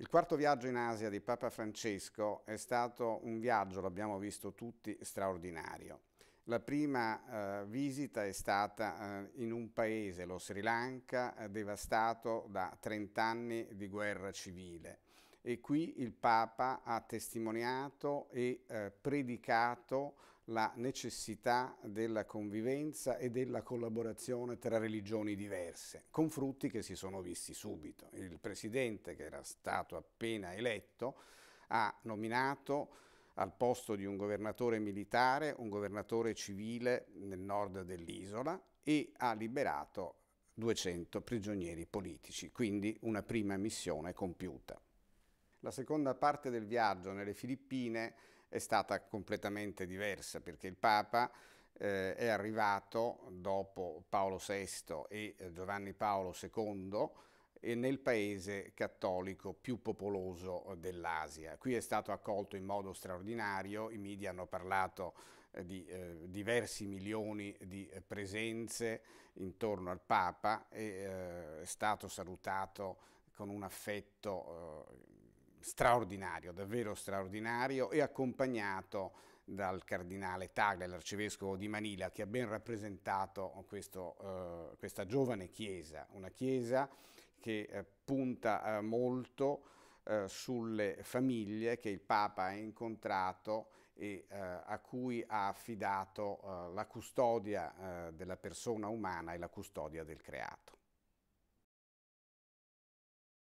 Il quarto viaggio in Asia di Papa Francesco è stato un viaggio, l'abbiamo visto tutti, straordinario. La prima eh, visita è stata eh, in un paese, lo Sri Lanka, eh, devastato da 30 anni di guerra civile e qui il Papa ha testimoniato e eh, predicato la necessità della convivenza e della collaborazione tra religioni diverse, con frutti che si sono visti subito. Il presidente, che era stato appena eletto, ha nominato al posto di un governatore militare un governatore civile nel nord dell'isola e ha liberato 200 prigionieri politici, quindi una prima missione compiuta. La seconda parte del viaggio nelle Filippine è stata completamente diversa perché il Papa eh, è arrivato dopo Paolo VI e eh, Giovanni Paolo II e nel paese cattolico più popoloso eh, dell'Asia. Qui è stato accolto in modo straordinario, i media hanno parlato eh, di eh, diversi milioni di presenze intorno al Papa e eh, è stato salutato con un affetto eh, straordinario, davvero straordinario e accompagnato dal cardinale Tagle, l'arcivescovo di Manila, che ha ben rappresentato questo, eh, questa giovane chiesa, una chiesa che eh, punta eh, molto eh, sulle famiglie che il Papa ha incontrato e eh, a cui ha affidato eh, la custodia della persona umana e la custodia del creato.